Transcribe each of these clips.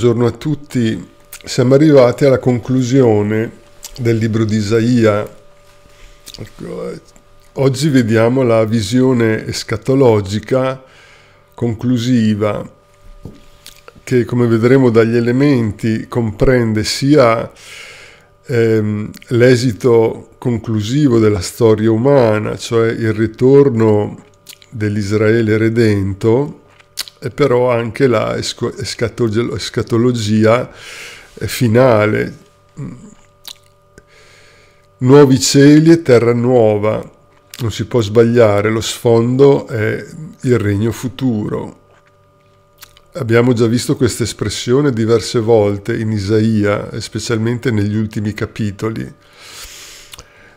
buongiorno a tutti. Siamo arrivati alla conclusione del libro di Isaia. Oggi vediamo la visione escatologica conclusiva che, come vedremo dagli elementi, comprende sia ehm, l'esito conclusivo della storia umana, cioè il ritorno dell'Israele redento, e però anche la escatologia eh, finale. Mm. Nuovi cieli e terra nuova, non si può sbagliare, lo sfondo è il regno futuro. Abbiamo già visto questa espressione diverse volte in Isaia, specialmente negli ultimi capitoli.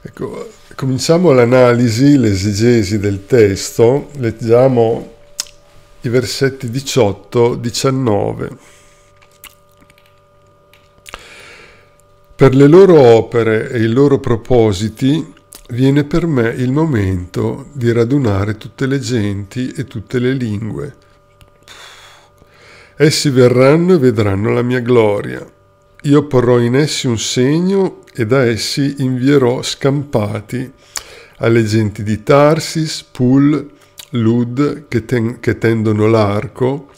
Ecco, cominciamo l'analisi, l'esegesi del testo, leggiamo i versetti 18-19. Per le loro opere e i loro propositi viene per me il momento di radunare tutte le genti e tutte le lingue. Essi verranno e vedranno la mia gloria. Io porrò in essi un segno e da essi invierò scampati alle genti di Tarsis, Pul, Lud che, ten- che tendono l'arco,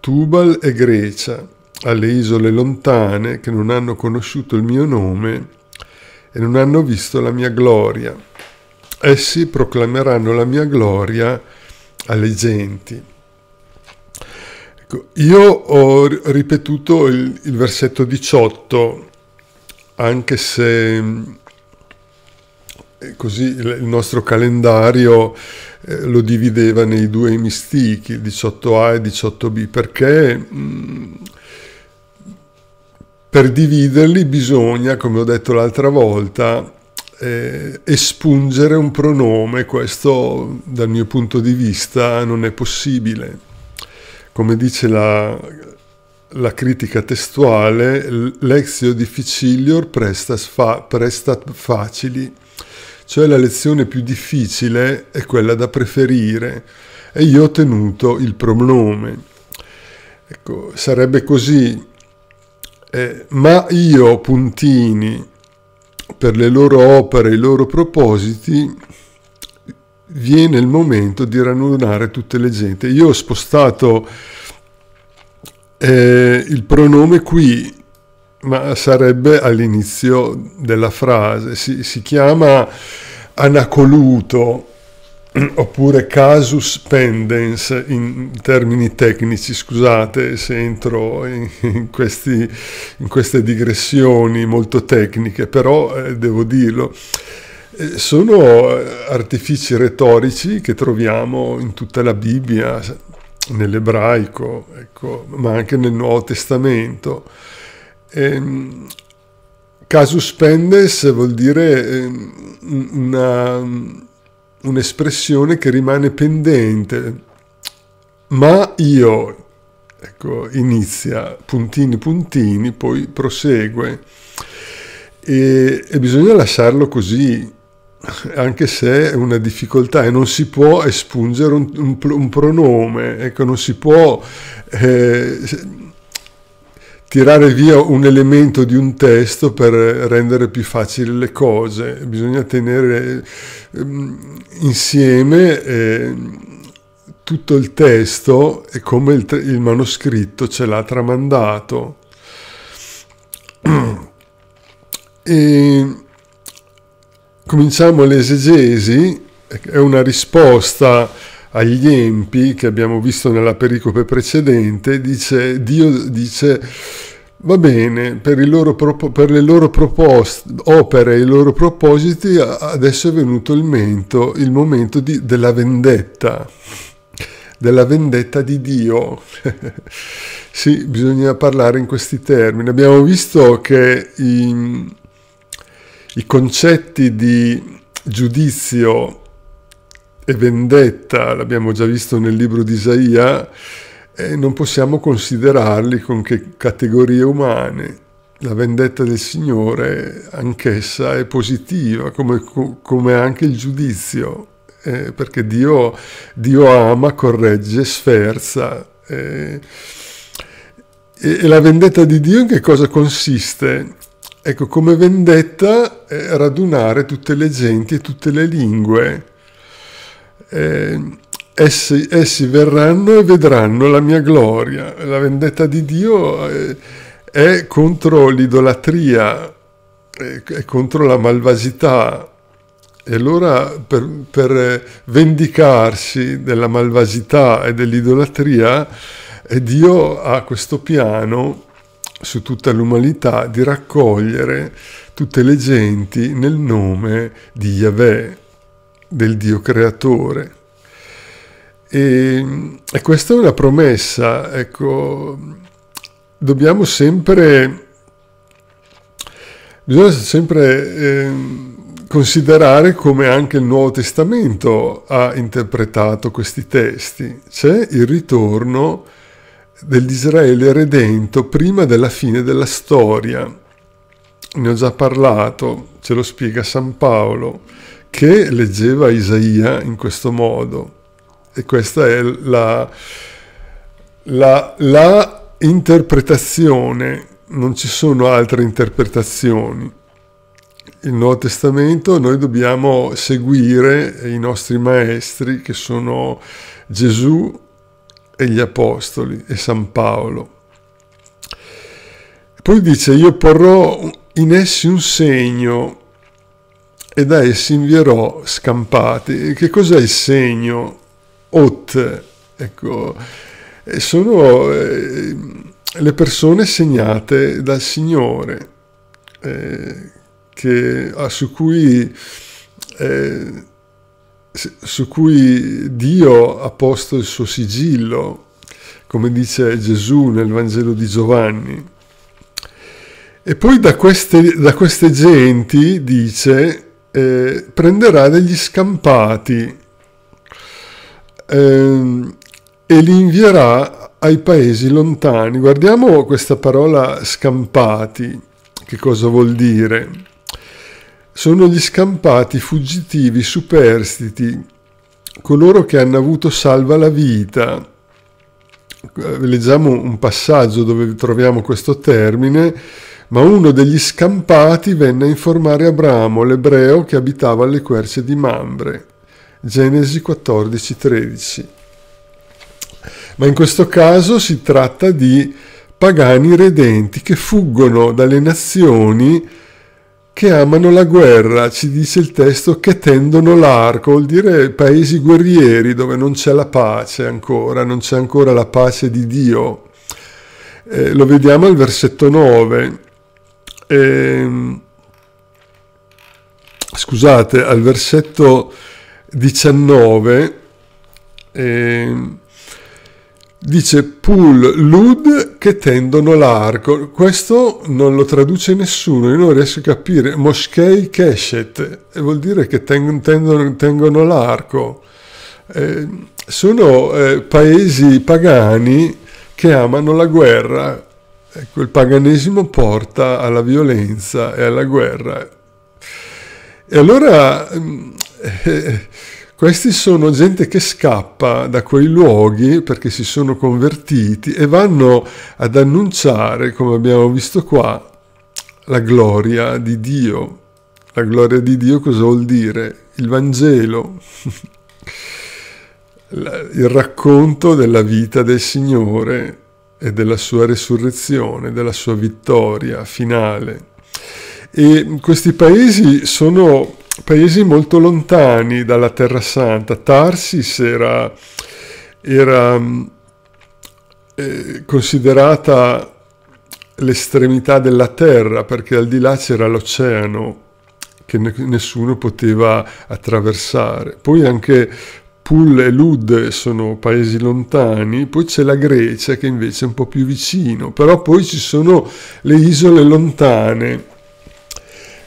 Tubal e Grecia, alle isole lontane che non hanno conosciuto il mio nome e non hanno visto la mia gloria. Essi proclameranno la mia gloria alle genti. Ecco, io ho ripetuto il, il versetto 18, anche se così il nostro calendario eh, lo divideva nei due emistichi, 18A e 18B, perché mm, per dividerli bisogna, come ho detto l'altra volta, eh, espungere un pronome, questo dal mio punto di vista non è possibile. Come dice la, la critica testuale, lexio difficilior prestat facili cioè la lezione più difficile è quella da preferire e io ho tenuto il pronome. Ecco, sarebbe così, eh, ma io, puntini, per le loro opere, i loro propositi, viene il momento di radunare tutte le gente. Io ho spostato eh, il pronome qui ma sarebbe all'inizio della frase. Si, si chiama anacoluto oppure casus pendens in termini tecnici, scusate se entro in, in, questi, in queste digressioni molto tecniche, però eh, devo dirlo. Eh, sono eh, artifici retorici che troviamo in tutta la Bibbia, nell'ebraico, ecco, ma anche nel Nuovo Testamento. Ehm, casus pendes vuol dire ehm, un'espressione che rimane pendente, ma io, ecco, inizia puntini puntini, poi prosegue e, e bisogna lasciarlo così anche se è una difficoltà e non si può espungere un, un, un pronome, ecco, non si può eh, tirare via un elemento di un testo per rendere più facili le cose, bisogna tenere ehm, insieme eh, tutto il testo e come il, il manoscritto ce l'ha tramandato. E cominciamo l'esegesi, è una risposta agli empi che abbiamo visto nella pericope precedente, dice, Dio dice va bene, per, il loro, per le loro proposte, opere e i loro propositi adesso è venuto il, mento, il momento di, della vendetta della vendetta di Dio. sì, bisogna parlare in questi termini. Abbiamo visto che i, i concetti di giudizio e vendetta, l'abbiamo già visto nel libro di Isaia, e non possiamo considerarli con che categorie umane. La vendetta del Signore anch'essa è positiva, come, come anche il giudizio, eh, perché Dio, Dio, ama, corregge, sferza. Eh. E, e la vendetta di Dio in che cosa consiste? Ecco, come vendetta eh, radunare tutte le genti e tutte le lingue eh, essi, essi, verranno e vedranno la mia gloria. La vendetta di Dio eh, è contro l'idolatria, eh, è contro la malvasità. E allora per, per vendicarsi della malvasità e dell'idolatria, eh, Dio ha questo piano su tutta l'umanità di raccogliere tutte le genti nel nome di Yahweh del Dio creatore. E, e questa è una promessa, ecco, dobbiamo sempre, bisogna sempre eh, considerare come anche il Nuovo Testamento ha interpretato questi testi. C'è il ritorno dell'Israele redento prima della fine della storia. Ne ho già parlato, ce lo spiega San Paolo che leggeva Isaia in questo modo. E questa è la, la, la interpretazione, non ci sono altre interpretazioni. Il Nuovo Testamento noi dobbiamo seguire i nostri maestri che sono Gesù e gli Apostoli e San Paolo. Poi dice, io porrò in essi un segno e da essi invierò scampati. Che cos'è il segno? Ot, ecco, eh, sono eh, le persone segnate dal Signore, eh, che, ah, su, cui, eh, su cui Dio ha posto il suo sigillo, come dice Gesù nel Vangelo di Giovanni. E poi da queste, da queste genti dice eh, prenderà degli scampati ehm, e li invierà ai paesi lontani. Guardiamo questa parola scampati, che cosa vuol dire? Sono gli scampati fuggitivi, superstiti, coloro che hanno avuto salva la vita. Eh, leggiamo un passaggio dove troviamo questo termine ma uno degli scampati venne a informare Abramo, l'ebreo che abitava alle querce di Mambre. Genesi 14:13. Ma in questo caso si tratta di pagani redenti che fuggono dalle nazioni che amano la guerra, ci dice il testo, che tendono l'arco, vuol dire paesi guerrieri dove non c'è la pace ancora, non c'è ancora la pace di Dio. Eh, lo vediamo al versetto 9 ehm, scusate, al versetto 19 ehm, dice pull lud che tendono l'arco. Questo non lo traduce nessuno, io non riesco a capire. Moschei keshet vuol dire che ten, tendono, tengono l'arco. Eh, sono eh, paesi pagani che amano la guerra Ecco, il paganesimo porta alla violenza e alla guerra. E allora mm, eh, questi sono gente che scappa da quei luoghi perché si sono convertiti e vanno ad annunciare, come abbiamo visto qua, la gloria di Dio. La gloria di Dio cosa vuol dire? Il Vangelo, il racconto della vita del Signore e della sua resurrezione, della sua vittoria finale. E questi paesi sono paesi molto lontani dalla Terra Santa. Tarsis era, era mm, eh, considerata l'estremità della terra, perché al di là c'era l'oceano che nessuno poteva attraversare. Poi anche Pul e Lud sono paesi lontani, poi c'è la Grecia che invece è un po' più vicino, però poi ci sono le isole lontane.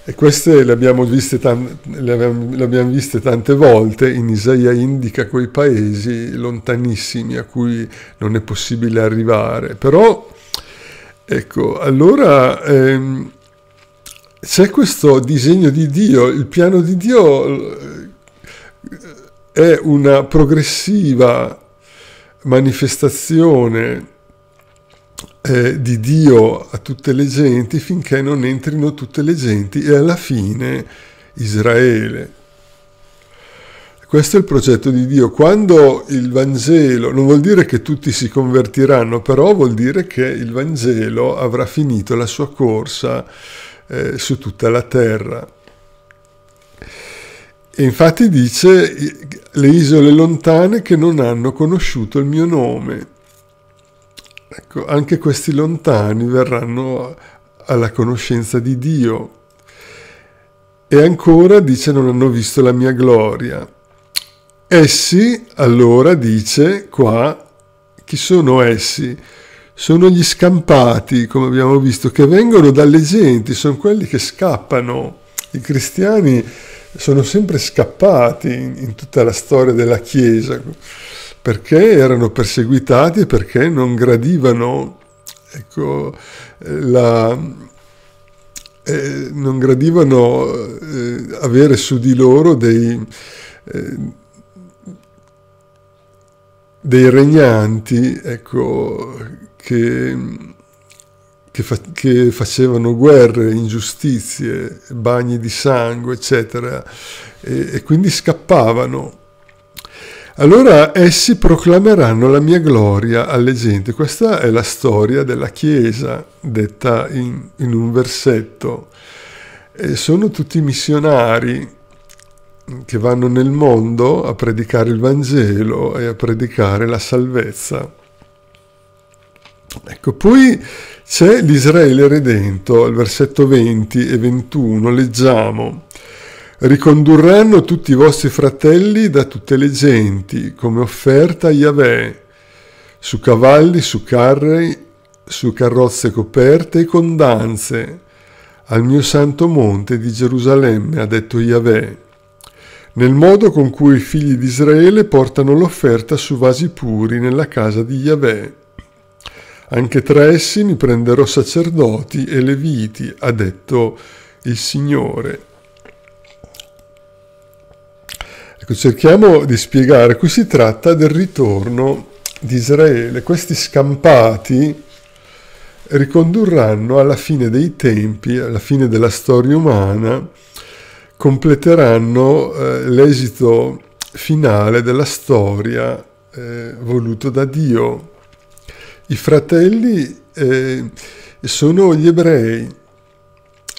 E queste le abbiamo, viste tante, le, abbiamo, le abbiamo viste tante volte, in Isaia indica quei paesi lontanissimi a cui non è possibile arrivare. Però, ecco, allora ehm, c'è questo disegno di Dio, il piano di Dio è una progressiva manifestazione eh, di Dio a tutte le genti finché non entrino tutte le genti e alla fine Israele. Questo è il progetto di Dio. Quando il Vangelo, non vuol dire che tutti si convertiranno, però vuol dire che il Vangelo avrà finito la sua corsa eh, su tutta la terra. E infatti dice le isole lontane che non hanno conosciuto il mio nome. Ecco, anche questi lontani verranno alla conoscenza di Dio. E ancora dice non hanno visto la mia gloria. Essi, allora dice qua, chi sono essi? Sono gli scampati, come abbiamo visto, che vengono dalle genti, sono quelli che scappano. I cristiani sono sempre scappati in, in tutta la storia della Chiesa perché erano perseguitati e perché non gradivano, ecco, eh, la, eh, non gradivano eh, avere su di loro dei, eh, dei regnanti ecco, che che, fa- che facevano guerre, ingiustizie, bagni di sangue, eccetera, e, e quindi scappavano. Allora essi proclameranno la mia gloria alle gente. Questa è la storia della Chiesa, detta in, in un versetto. E sono tutti missionari che vanno nel mondo a predicare il Vangelo e a predicare la salvezza. Ecco, poi c'è l'Israele redento, al versetto 20 e 21 leggiamo «Ricondurranno tutti i vostri fratelli da tutte le genti, come offerta a Yahweh, su cavalli, su carri, su carrozze coperte e con danze, al mio santo monte di Gerusalemme, ha detto Yahweh, nel modo con cui i figli di Israele portano l'offerta su vasi puri nella casa di Yahweh» Anche tra essi mi prenderò sacerdoti e leviti, ha detto il Signore. Ecco, cerchiamo di spiegare, qui si tratta del ritorno di Israele. Questi scampati ricondurranno alla fine dei tempi, alla fine della storia umana, completeranno eh, l'esito finale della storia eh, voluto da Dio. I fratelli eh, sono gli ebrei,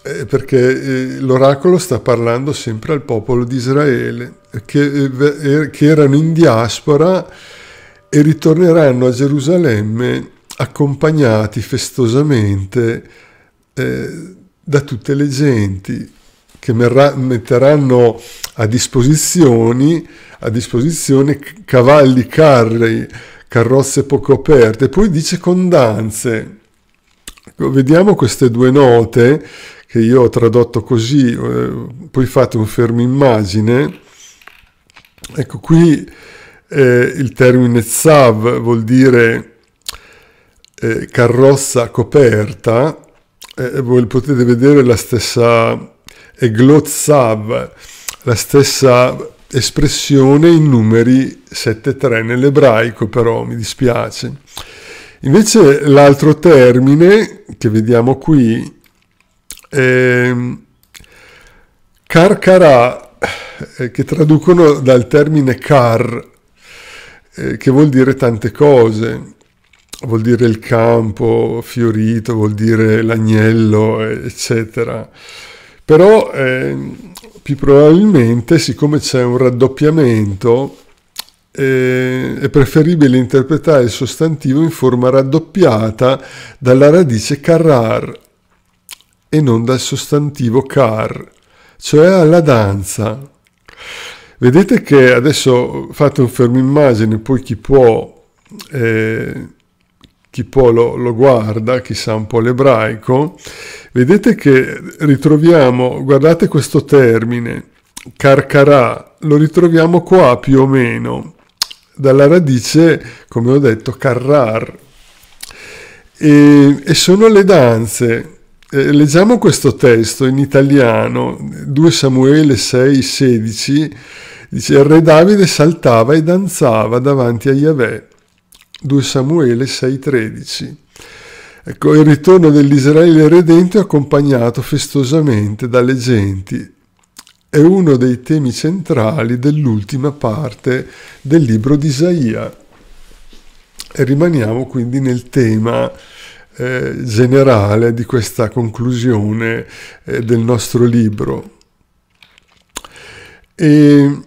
eh, perché eh, l'oracolo sta parlando sempre al popolo di Israele, che, eh, er, che erano in diaspora e ritorneranno a Gerusalemme accompagnati festosamente eh, da tutte le genti che metteranno a, a disposizione cavalli, carri, carrozze poco aperte, poi dice condanze. Ecco, vediamo queste due note che io ho tradotto così, eh, poi fate un fermo immagine. Ecco qui eh, il termine Zav vuol dire eh, carrozza coperta, eh, voi potete vedere la stessa Eglot Zav, la stessa espressione in numeri 7-3 nell'ebraico, però mi dispiace. Invece l'altro termine che vediamo qui è ehm, carcarà, eh, che traducono dal termine car, eh, che vuol dire tante cose. Vuol dire il campo fiorito, vuol dire l'agnello, eccetera. Però eh, più probabilmente, siccome c'è un raddoppiamento, eh, è preferibile interpretare il sostantivo in forma raddoppiata dalla radice carrar e non dal sostantivo car, cioè alla danza. Vedete che adesso fate un fermo immagine, poi chi può, eh, chi può lo, lo guarda, chi sa un po' l'ebraico, Vedete che ritroviamo, guardate questo termine, carcarà, lo ritroviamo qua più o meno, dalla radice, come ho detto, carrar. E, e sono le danze. Eh, leggiamo questo testo in italiano, 2 Samuele 6, 16, dice il re Davide saltava e danzava davanti a Yahweh. 2 Samuele 6, 13. Ecco, il ritorno dell'Israele redento è accompagnato festosamente dalle genti. È uno dei temi centrali dell'ultima parte del libro di Isaia. E rimaniamo quindi nel tema eh, generale di questa conclusione eh, del nostro libro. E,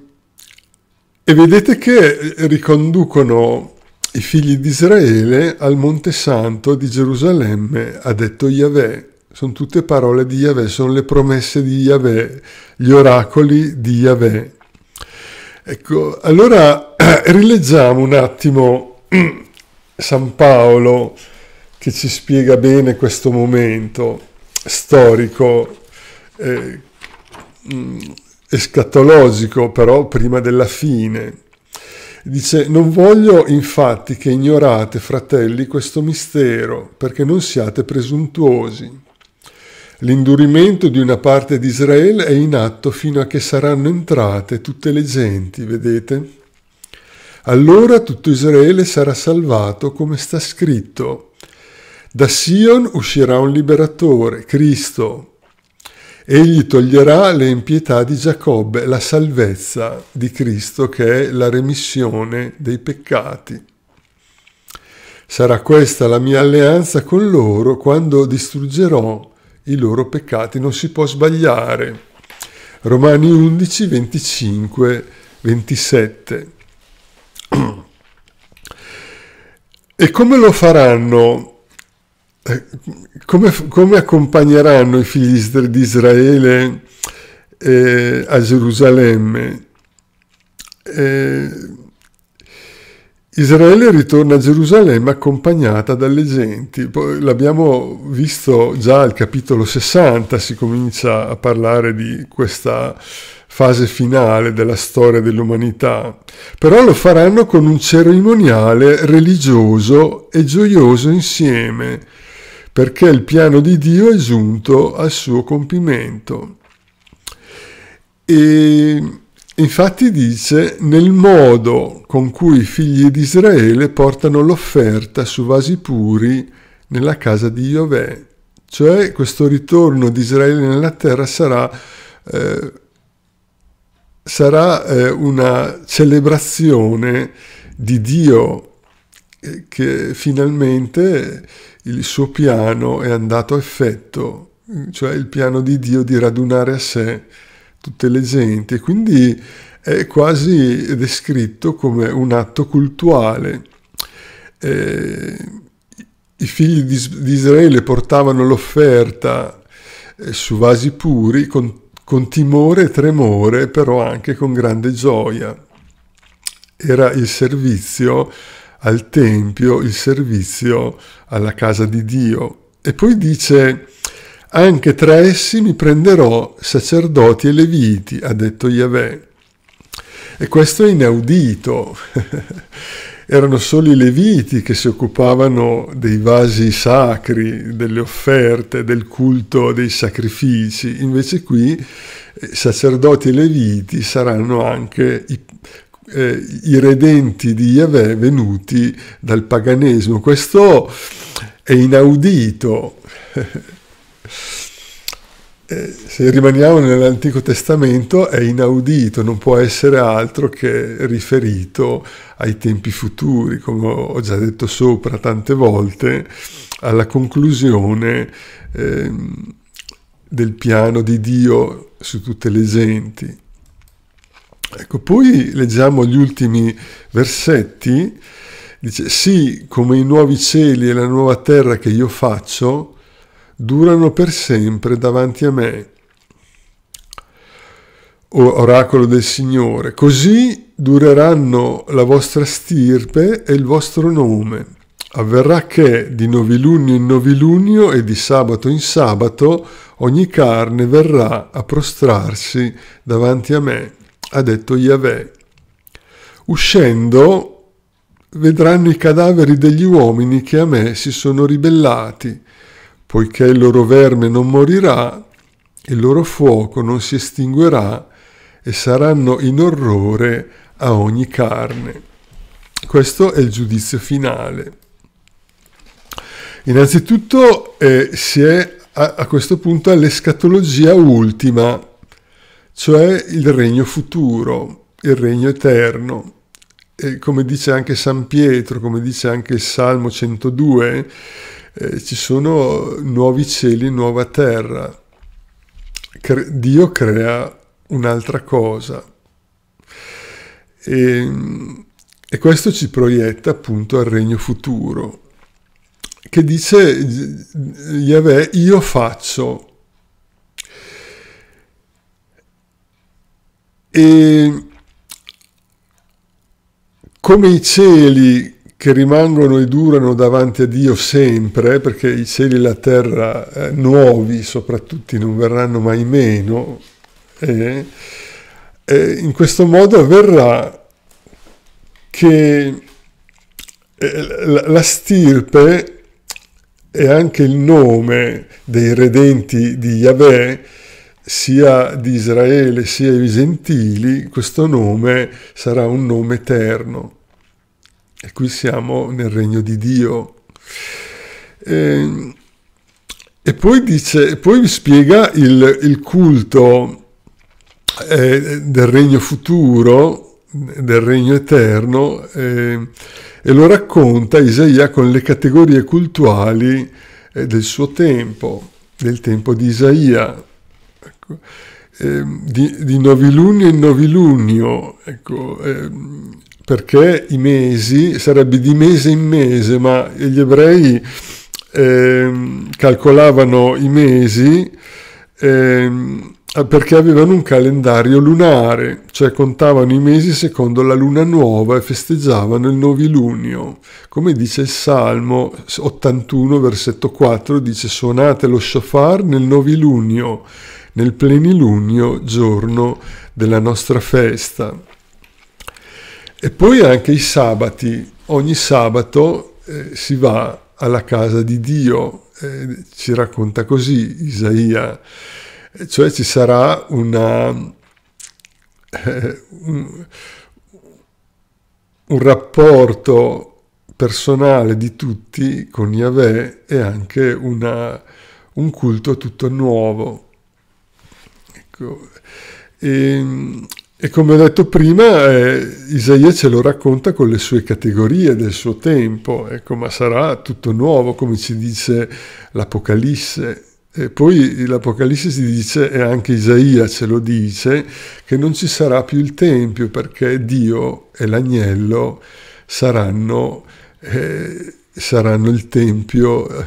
e vedete che riconducono i figli di Israele al Monte Santo di Gerusalemme, ha detto Yahweh. Sono tutte parole di Yahweh, sono le promesse di Yahweh, gli oracoli di Yahweh. Ecco, allora rileggiamo un attimo San Paolo che ci spiega bene questo momento storico, eh, mm, escatologico, però prima della fine. Dice, non voglio infatti che ignorate, fratelli, questo mistero, perché non siate presuntuosi. L'indurimento di una parte di Israele è in atto fino a che saranno entrate tutte le genti, vedete? Allora tutto Israele sarà salvato come sta scritto. Da Sion uscirà un liberatore, Cristo, Egli toglierà le impietà di Giacobbe, la salvezza di Cristo che è la remissione dei peccati. Sarà questa la mia alleanza con loro quando distruggerò i loro peccati. Non si può sbagliare. Romani 11, 25, 27. E come lo faranno eh, come, come, accompagneranno i figli di Israele eh, a Gerusalemme? Eh, Israele ritorna a Gerusalemme accompagnata dalle genti. Poi l'abbiamo visto già al capitolo 60, si comincia a parlare di questa fase finale della storia dell'umanità, però lo faranno con un cerimoniale religioso e gioioso insieme perché il piano di Dio è giunto al suo compimento. E infatti dice nel modo con cui i figli di Israele portano l'offerta su vasi puri nella casa di Iovè, cioè questo ritorno di Israele nella terra sarà, eh, sarà eh, una celebrazione di Dio eh, che finalmente il suo piano è andato a effetto, cioè il piano di Dio di radunare a sé tutte le genti. E quindi è quasi descritto come un atto cultuale. Eh, I figli di, di Israele portavano l'offerta eh, su vasi puri con, con timore e tremore, però anche con grande gioia. Era il servizio al Tempio, il servizio alla casa di Dio. E poi dice, anche tra essi mi prenderò sacerdoti e leviti, ha detto Yahweh. E questo è inaudito. Erano solo i leviti che si occupavano dei vasi sacri, delle offerte, del culto, dei sacrifici. Invece qui eh, sacerdoti e leviti saranno anche i eh, i redenti di Yahweh venuti dal paganesimo. Questo è inaudito. eh, se rimaniamo nell'Antico Testamento è inaudito, non può essere altro che riferito ai tempi futuri, come ho già detto sopra tante volte, alla conclusione eh, del piano di Dio su tutte le genti. Ecco, poi leggiamo gli ultimi versetti, dice sì, come i nuovi cieli e la nuova terra che io faccio, durano per sempre davanti a me. O oracolo del Signore, così dureranno la vostra stirpe e il vostro nome. Avverrà che di novilunio in novilunio e di sabato in sabato ogni carne verrà a prostrarsi davanti a me ha detto Yahweh. Uscendo vedranno i cadaveri degli uomini che a me si sono ribellati, poiché il loro verme non morirà, il loro fuoco non si estinguerà e saranno in orrore a ogni carne. Questo è il giudizio finale. Innanzitutto eh, si è a, a questo punto all'escatologia ultima, cioè il regno futuro, il regno eterno. E come dice anche San Pietro, come dice anche il Salmo 102, eh, ci sono nuovi cieli e nuova terra. Cre Dio crea un'altra cosa. E, ehm, e questo ci proietta appunto al regno futuro, che dice Yahweh, io faccio E come i cieli che rimangono e durano davanti a Dio sempre, perché i cieli e la terra eh, nuovi soprattutto non verranno mai meno, eh, eh, in questo modo avverrà che eh, la stirpe e anche il nome dei redenti di Yahweh sia di Israele sia i Gentili, questo nome sarà un nome eterno. E qui siamo nel regno di Dio. E, ehm, e poi, dice, poi vi spiega il, il culto eh, del regno futuro, del regno eterno, eh, e lo racconta Isaia con le categorie cultuali eh, del suo tempo, del tempo di Isaia, ecco. eh, di, di novilunio in novilunio, ecco, eh, perché i mesi, sarebbe di mese in mese, ma gli ebrei ehm, calcolavano i mesi ehm, perché avevano un calendario lunare, cioè contavano i mesi secondo la luna nuova e festeggiavano il novilunio. Come dice il Salmo 81, versetto 4, dice suonate lo shofar nel novilunio nel plenilunio, giorno della nostra festa. E poi anche i sabati, ogni sabato eh, si va alla casa di Dio, eh, ci racconta così Isaia, cioè ci sarà una, eh, un, un rapporto personale di tutti con Yahweh e anche una, un culto tutto nuovo. Ecco. E, e come ho detto prima, eh, Isaia ce lo racconta con le sue categorie del suo tempo, ecco, ma sarà tutto nuovo, come ci dice l'Apocalisse. E poi l'Apocalisse si dice, e anche Isaia ce lo dice, che non ci sarà più il Tempio perché Dio e l'agnello saranno, eh, saranno il Tempio. Eh,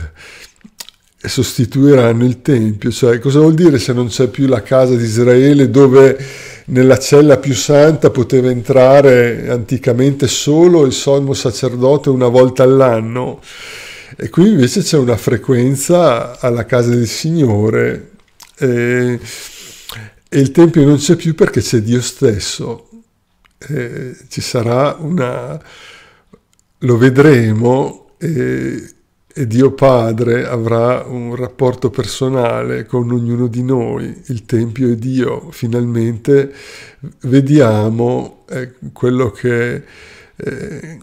sostituiranno il Tempio. Cioè, cosa vuol dire se non c'è più la casa di Israele dove nella cella più santa poteva entrare anticamente solo il sommo sacerdote una volta all'anno? E qui invece c'è una frequenza alla casa del Signore e, e il Tempio non c'è più perché c'è Dio stesso. E, ci sarà una... lo vedremo. E, e Dio Padre avrà un rapporto personale con ognuno di noi, il Tempio e Dio. Finalmente vediamo eh, quello che, eh,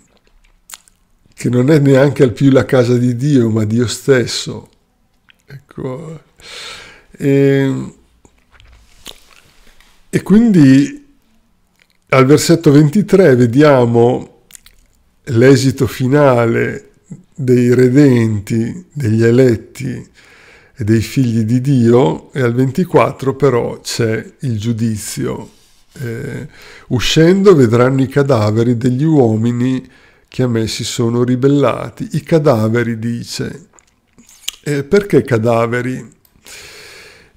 che, non è neanche al più la casa di Dio, ma Dio stesso. Ecco. E, e quindi al versetto 23 vediamo l'esito finale dei redenti, degli eletti e dei figli di Dio e al 24 però c'è il giudizio. Eh, uscendo vedranno i cadaveri degli uomini che a me si sono ribellati. I cadaveri, dice. Eh, perché cadaveri?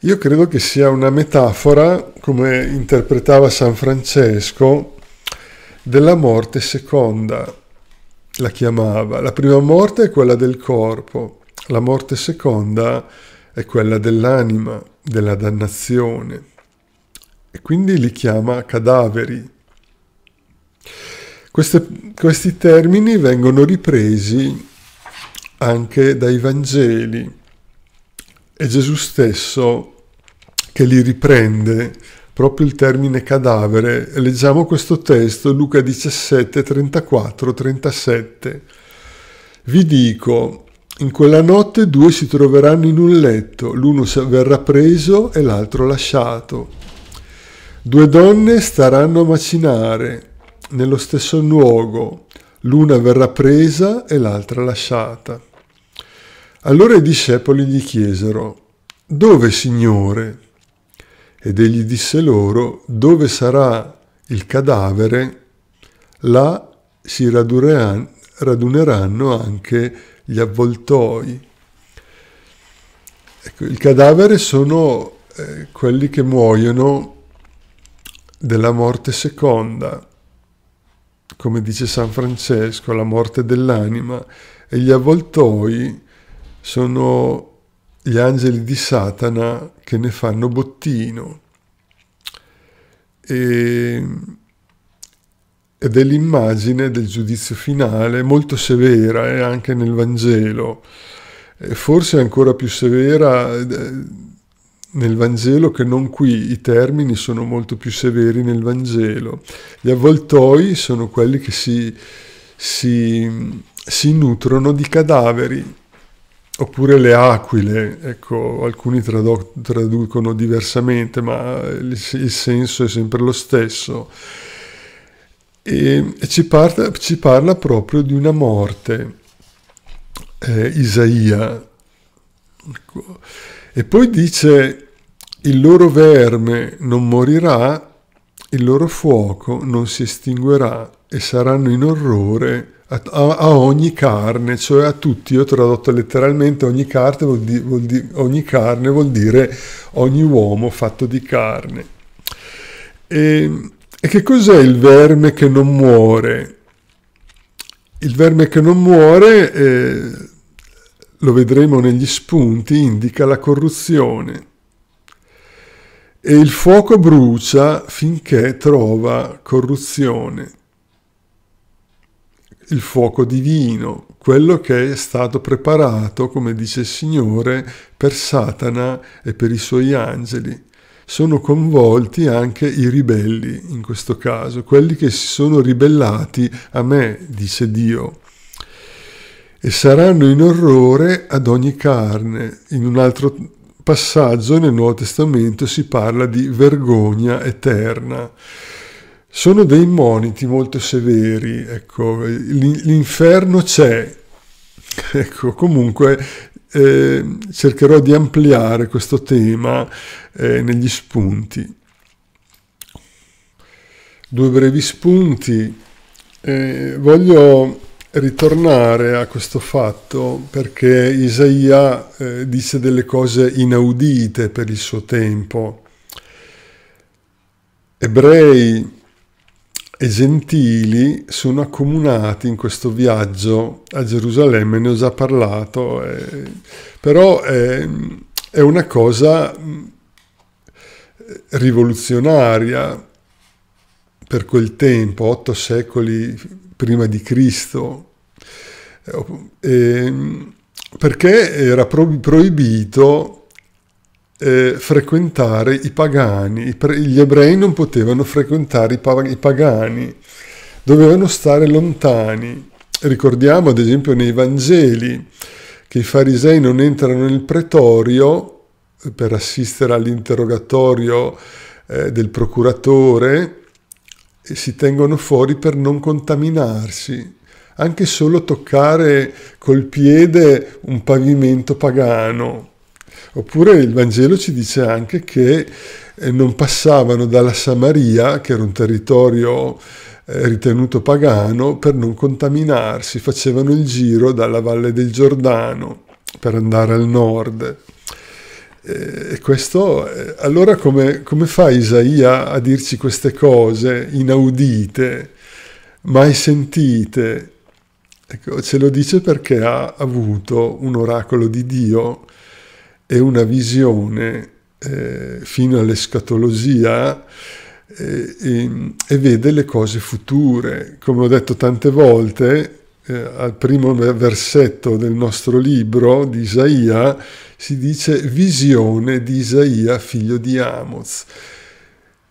Io credo che sia una metafora, come interpretava San Francesco, della morte seconda la chiamava. La prima morte è quella del corpo, la morte seconda è quella dell'anima, della dannazione. E quindi li chiama cadaveri. Queste, questi termini vengono ripresi anche dai Vangeli. È Gesù stesso che li riprende proprio il termine cadavere. Leggiamo questo testo, Luca 17, 34, 37. Vi dico, in quella notte due si troveranno in un letto, l'uno verrà preso e l'altro lasciato. Due donne staranno a macinare nello stesso luogo, l'una verrà presa e l'altra lasciata. Allora i discepoli gli chiesero, Dove, Signore? Ed egli disse loro, dove sarà il cadavere, là si raduneranno anche gli avvoltoi. Ecco, il cadavere sono eh, quelli che muoiono della morte seconda, come dice San Francesco, la morte dell'anima, e gli avvoltoi sono gli angeli di Satana che ne fanno bottino. E, ed è l'immagine del giudizio finale, molto severa eh, anche nel Vangelo, e forse ancora più severa eh, nel Vangelo che non qui, i termini sono molto più severi nel Vangelo. Gli avvoltoi sono quelli che si, si, si nutrono di cadaveri, oppure le aquile, ecco, alcuni tradu- traducono diversamente, ma il, il, senso è sempre lo stesso. E, e ci, parla, ci, parla, proprio di una morte, eh, Isaia. Ecco. E poi dice, il loro verme non morirà, il loro fuoco non si estinguerà e saranno in orrore a, a, ogni carne, cioè a tutti. Io ho tradotto letteralmente ogni, vuol di, vuol di, ogni carne vuol dire ogni uomo fatto di carne. E, e che cos'è il verme che non muore? Il verme che non muore, eh, lo vedremo negli spunti, indica la corruzione. E il fuoco brucia finché trova corruzione il fuoco divino, quello che è stato preparato, come dice il Signore, per Satana e per i suoi angeli. Sono coinvolti anche i ribelli, in questo caso, quelli che si sono ribellati a me, dice Dio e saranno in orrore ad ogni carne. In un altro passaggio nel Nuovo Testamento si parla di vergogna eterna. Sono dei moniti molto severi, ecco, l'inferno c'è. Ecco, comunque eh, cercherò di ampliare questo tema eh, negli spunti. Due brevi spunti. Eh, voglio ritornare a questo fatto perché Isaia eh, dice delle cose inaudite per il suo tempo. Ebrei e gentili sono accomunati in questo viaggio a Gerusalemme, ne ho già parlato, eh, però è, ehm, è una cosa mm, rivoluzionaria per quel tempo, otto secoli prima di Cristo, eh, ehm, perché era pro- proibito eh, frequentare i pagani, gli ebrei non potevano frequentare i pagani, dovevano stare lontani. Ricordiamo ad esempio nei Vangeli che i farisei non entrano nel pretorio per assistere all'interrogatorio eh, del procuratore e si tengono fuori per non contaminarsi. Anche solo toccare col piede un pavimento pagano Oppure il Vangelo ci dice anche che eh, non passavano dalla Samaria, che era un territorio eh, ritenuto pagano, per non contaminarsi, facevano il giro dalla valle del Giordano per andare al nord. Eh, e questo, allora come, come fa Isaia a dirci queste cose inaudite, mai sentite? Ecco, ce lo dice perché ha avuto un oracolo di Dio è una visione eh, fino all'escatologia eh, e, e, vede le cose future. Come ho detto tante volte, eh, al primo versetto del nostro libro di Isaia si dice visione di Isaia, figlio di Amos.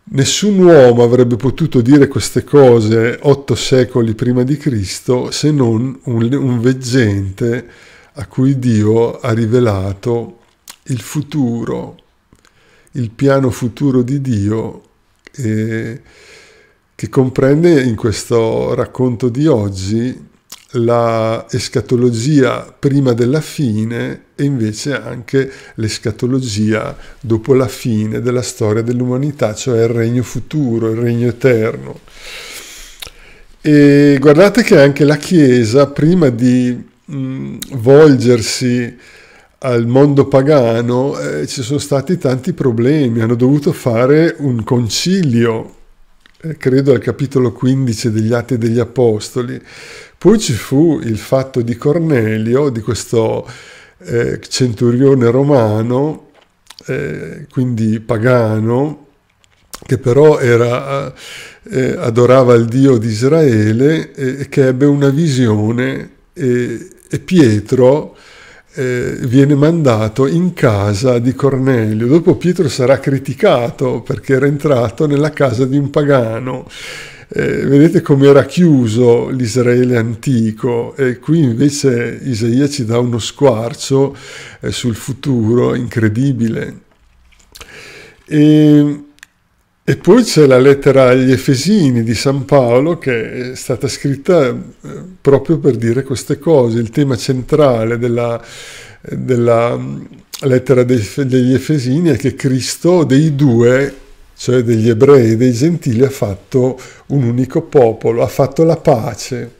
Nessun uomo avrebbe potuto dire queste cose otto secoli prima di Cristo se non un, un veggente a cui Dio ha rivelato il futuro, il piano futuro di Dio eh, che comprende in questo racconto di oggi la escatologia prima della fine e invece anche l'escatologia dopo la fine della storia dell'umanità, cioè il regno futuro, il regno eterno. E guardate che anche la Chiesa, prima di mh, mm, volgersi al mondo pagano eh, ci sono stati tanti problemi, hanno dovuto fare un concilio, eh, credo al capitolo 15 degli Atti degli Apostoli. Poi ci fu il fatto di Cornelio, di questo eh, centurione romano, eh, quindi pagano, che però era, eh, eh, adorava il Dio di Israele e che ebbe una visione e Pietro eh, viene mandato in casa di Cornelio. Dopo Pietro sarà criticato perché era entrato nella casa di un pagano. Eh, vedete come era chiuso l'Israele antico e qui invece Isaia ci dà uno squarcio eh, sul futuro incredibile. E e poi c'è la lettera agli Efesini di San Paolo che è stata scritta eh, proprio per dire queste cose. Il tema centrale della, della mm, lettera dei, degli Efesini è che Cristo dei due, cioè degli ebrei e dei gentili, ha fatto un unico popolo, ha fatto la pace.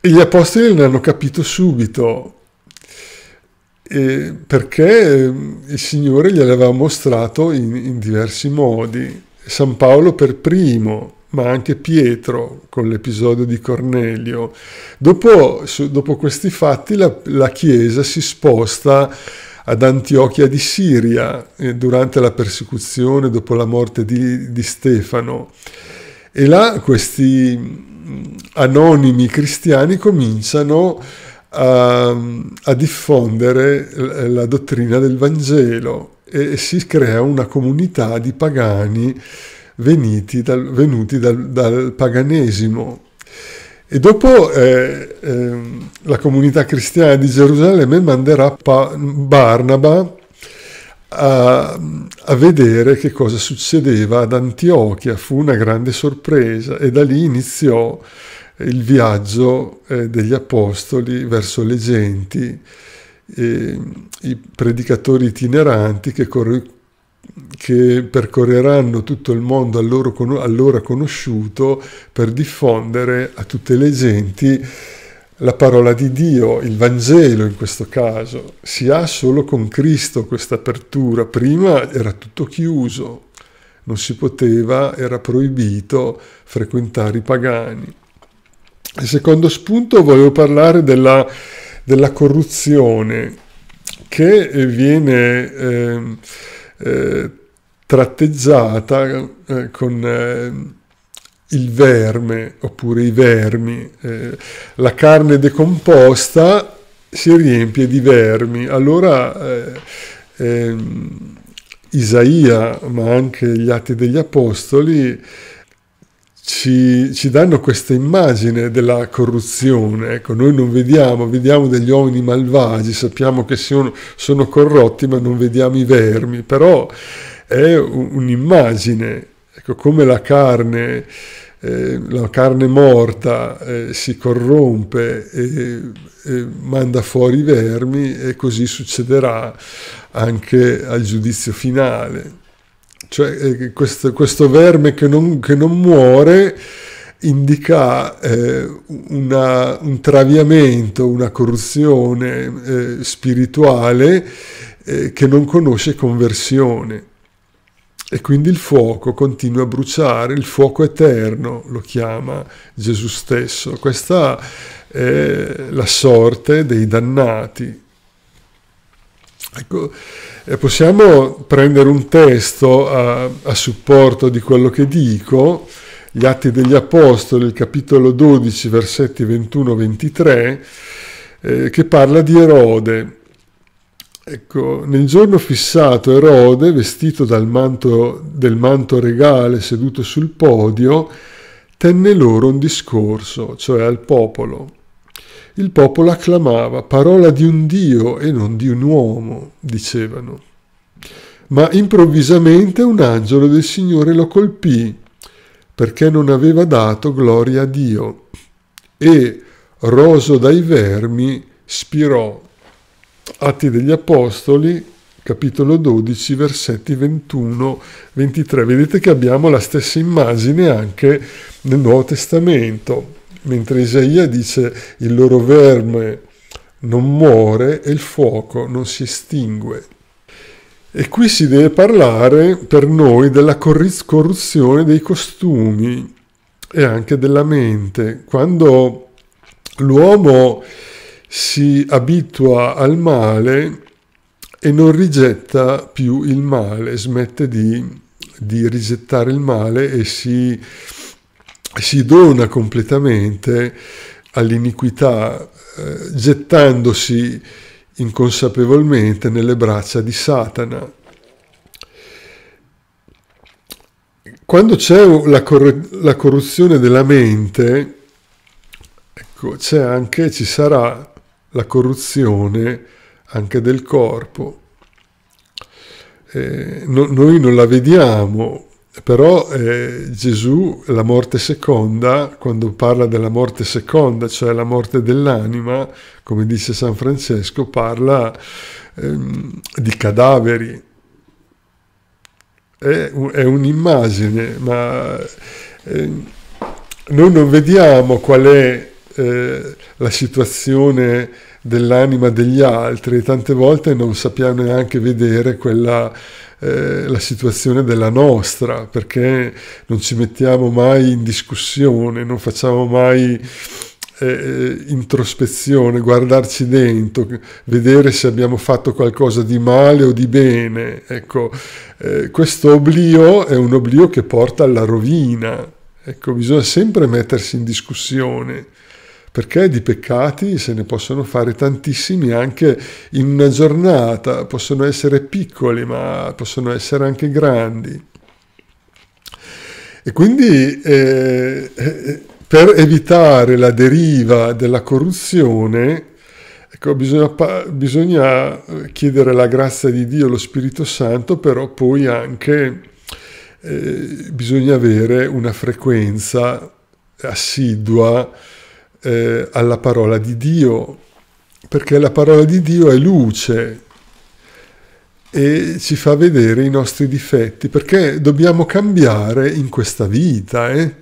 E gli apostoli l'hanno capito subito, eh, perché ehm, il Signore gliel'aveva mostrato in, in diversi modi. San Paolo per primo, ma anche Pietro con l'episodio di Cornelio. Dopo, su, dopo questi fatti la, la, Chiesa si sposta ad Antiochia di Siria eh, durante la persecuzione dopo la morte di, di Stefano e là questi anonimi cristiani cominciano a a, ehm, a diffondere la dottrina del Vangelo e si crea una comunità di pagani venuti dal, venuti dal, dal paganesimo. E dopo eh, eh, la comunità cristiana di Gerusalemme manderà pa- Barnaba a, a, vedere che cosa succedeva ad Antiochia. Fu una grande sorpresa e da lì iniziò il viaggio eh, degli apostoli verso le genti, eh, i predicatori itineranti che, cor- che, percorreranno tutto il mondo allora, con- allora conosciuto per diffondere a tutte le genti la parola di Dio, il Vangelo in questo caso, si ha solo con Cristo questa apertura. Prima era tutto chiuso, non si poteva, era proibito frequentare i pagani. Il secondo spunto volevo parlare della, della corruzione che eh, viene eh, eh, tratteggiata eh, con eh, il verme oppure i vermi. Eh. la carne decomposta si riempie di vermi. Allora ehm, Isaia, ma anche gli Atti degli Apostoli, ci, ci, danno questa immagine della corruzione. Ecco, noi non vediamo, vediamo degli uomini malvagi, sappiamo che sono, sono corrotti, ma non vediamo i vermi, però è un'immagine, ecco, come la carne, eh, la carne morta eh, si corrompe e, e manda fuori i vermi e così succederà anche al giudizio finale. Cioè eh, questo, questo verme che non, che non muore indica eh, una, un traviamento, una corruzione eh, spirituale eh, che non conosce conversione. E quindi il fuoco continua a bruciare, il fuoco eterno lo chiama Gesù stesso. Questa è la sorte dei dannati. Ecco, eh, possiamo prendere un testo a, a, supporto di quello che dico, gli Atti degli Apostoli, capitolo 12, versetti 21-23, eh, che parla di Erode. Ecco, nel giorno fissato Erode, vestito manto, del manto regale, seduto sul podio, tenne loro un discorso, cioè al popolo. Il popolo acclamava parola di un Dio e non di un uomo, dicevano. Ma improvvisamente un angelo del Signore lo colpì, perché non aveva dato gloria a Dio, e, roso dai vermi, spirò. Atti degli Apostoli, capitolo 12, versetti 21, 23. Vedete che abbiamo la stessa immagine anche nel Nuovo Testamento mentre Isaia dice il loro verme non muore e il fuoco non si estingue. E qui si deve parlare per noi della corruzione dei costumi e anche della mente. Quando l'uomo si abitua al male e non rigetta più il male, smette di, di rigettare il male e si si dona completamente all'iniquità, eh, gettandosi inconsapevolmente nelle braccia di Satana. Quando c'è la, corre- la corruzione della mente, ecco, c'è anche, ci sarà la corruzione anche del corpo. Eh, no, noi non la vediamo, però eh, Gesù, la morte seconda, quando parla della morte seconda, cioè la morte dell'anima, come dice San Francesco, parla ehm, di cadaveri. È, è un'immagine, ma eh, noi non vediamo qual è eh, la situazione dell'anima degli altri, tante volte non sappiamo neanche vedere quella eh, la situazione della nostra, perché non ci mettiamo mai in discussione, non facciamo mai eh, eh, introspezione, guardarci dentro, vedere se abbiamo fatto qualcosa di male o di bene. Ecco, eh, questo oblio è un oblio che porta alla rovina. Ecco, bisogna sempre mettersi in discussione perché di peccati se ne possono fare tantissimi anche in una giornata, possono essere piccoli ma possono essere anche grandi. E quindi eh, eh per evitare la deriva della corruzione, ecco, bisogna, bisogna, eh, chiedere la grazia di Dio, lo Spirito Santo, però poi anche eh, bisogna avere una frequenza assidua eh, alla parola di Dio, perché la parola di Dio è luce e ci fa vedere i nostri difetti, perché dobbiamo cambiare in questa vita. Eh?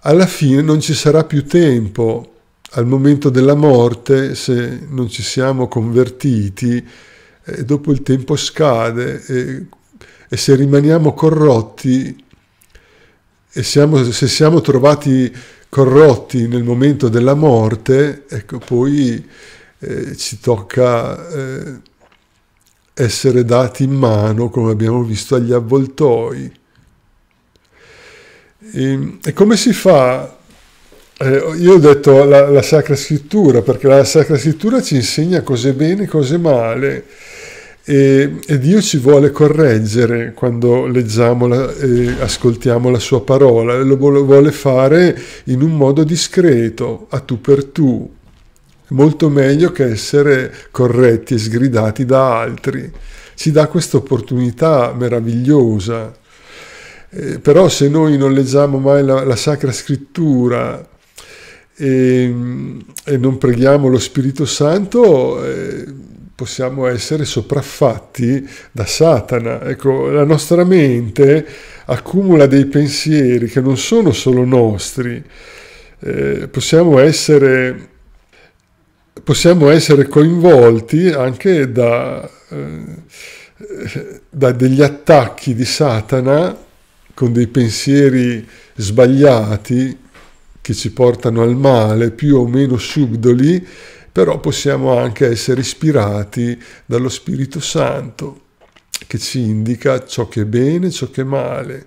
Alla fine non ci sarà più tempo, al momento della morte, se non ci siamo convertiti, eh, dopo il tempo scade e, e se rimaniamo corrotti e siamo, se siamo trovati corrotti nel momento della morte, ecco, poi eh, ci tocca eh, essere dati in mano, come abbiamo visto, agli avvoltoi. E, e come si fa? Eh, io ho detto la, la Sacra Scrittura, perché la Sacra Scrittura ci insegna cose bene e cose male e, e, Dio ci vuole correggere quando leggiamo la, eh, ascoltiamo la sua parola, lo vuole fare in un modo discreto, a tu per tu, molto meglio che essere corretti e sgridati da altri. Ci dà questa opportunità meravigliosa. Eh, però se noi non leggiamo mai la, la Sacra Scrittura, e, ehm, e, non preghiamo lo Spirito Santo, eh, possiamo essere sopraffatti da Satana. Ecco, la nostra mente accumula dei pensieri che non sono solo nostri. Eh, possiamo, essere, possiamo essere coinvolti anche da, eh, da degli attacchi di Satana con dei pensieri sbagliati che ci portano al male, più o meno subdoli, però possiamo anche essere ispirati dallo Spirito Santo che ci indica ciò che è bene, ciò che è male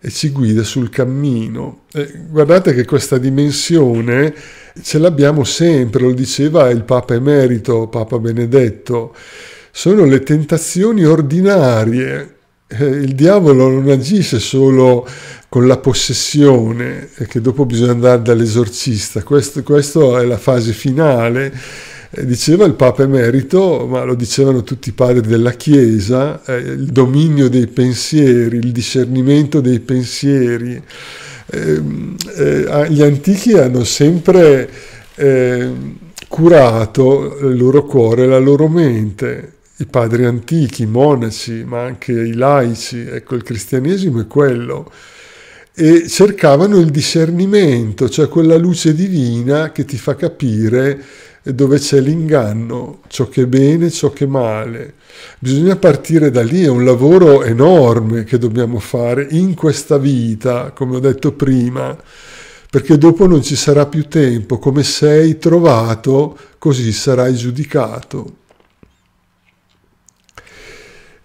e ci guida sul cammino. E guardate che questa dimensione ce l'abbiamo sempre, lo diceva il Papa Emerito, Papa Benedetto, sono le tentazioni ordinarie eh, il diavolo non agisce solo con la possessione, eh, che dopo bisogna andare dall'esorcista, questa è la fase finale. Eh, diceva il Papa Emerito, ma lo dicevano tutti i padri della Chiesa, eh, il dominio dei pensieri, il discernimento dei pensieri. Ehm, eh, eh, gli antichi hanno sempre ehm, curato il loro cuore, e la loro mente i padri antichi, i monaci, ma anche i laici, ecco il cristianesimo è quello, e cercavano il discernimento, cioè quella luce divina che ti fa capire dove c'è l'inganno, ciò che è bene, ciò che è male. Bisogna partire da lì, è un lavoro enorme che dobbiamo fare in questa vita, come ho detto prima, perché dopo non ci sarà più tempo, come sei trovato, così sarai giudicato.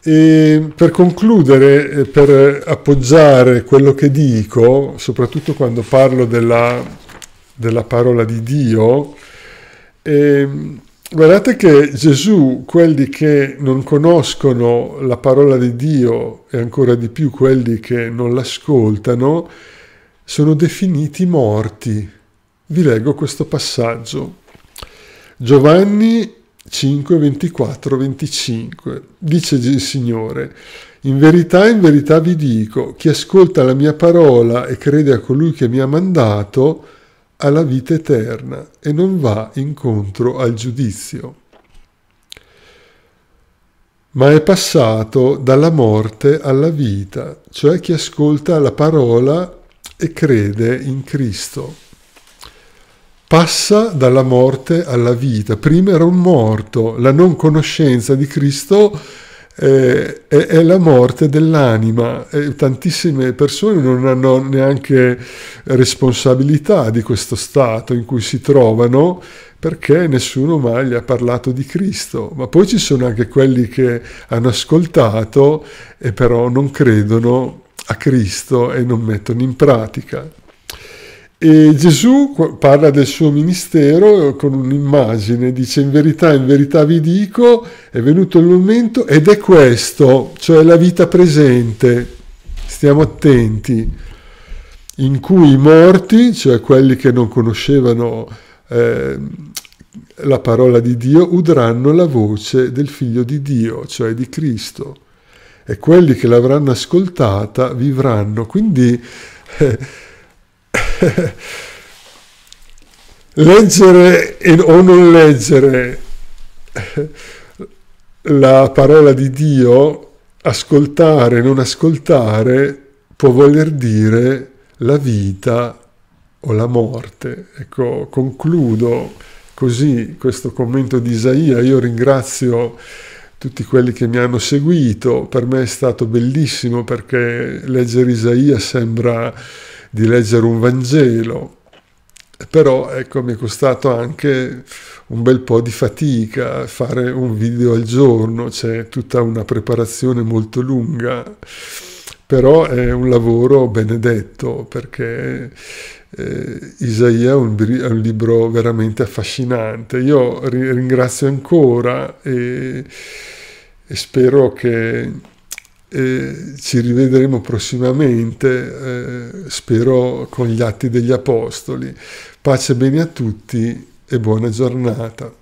E per concludere, eh, per appoggiare quello che dico, soprattutto quando parlo della, della parola di Dio, eh, guardate che Gesù, quelli che non conoscono la parola di Dio e ancora di più quelli che non l'ascoltano, sono definiti morti. Vi leggo questo passaggio. Giovanni 5, 24, 25. Dice il Signore, in verità, in verità vi dico, chi ascolta la mia parola e crede a colui che mi ha mandato, ha la vita eterna e non va incontro al giudizio. Ma è passato dalla morte alla vita, cioè chi ascolta la parola e crede in Cristo passa dalla morte alla vita. Prima era un morto, la non conoscenza di Cristo eh, è, è, la morte dell'anima e eh, tantissime persone non hanno neanche responsabilità di questo stato in cui si trovano perché nessuno mai gli ha parlato di Cristo. Ma poi ci sono anche quelli che hanno ascoltato e però non credono a Cristo e non mettono in pratica. E Gesù parla del suo ministero con un'immagine, dice in verità, in verità vi dico, è venuto il momento ed è questo, cioè la vita presente, stiamo attenti, in cui i morti, cioè quelli che non conoscevano eh, la parola di Dio, udranno la voce del figlio di Dio, cioè di Cristo, e quelli che l'avranno ascoltata vivranno. Quindi... Eh, leggere o non leggere la parola di Dio, ascoltare o non ascoltare, può voler dire la vita o la morte. Ecco, concludo così questo commento di Isaia. Io ringrazio tutti quelli che mi hanno seguito. Per me è stato bellissimo perché leggere Isaia sembra di leggere un Vangelo, però ecco mi è costato anche un bel po' di fatica fare un video al giorno, c'è tutta una preparazione molto lunga, però è un lavoro benedetto perché eh, Isaia è un, è un, libro veramente affascinante. Io ri ringrazio ancora e, e spero che e ci rivedremo prossimamente, eh, spero, con gli atti degli Apostoli. Pace e bene a tutti e buona giornata.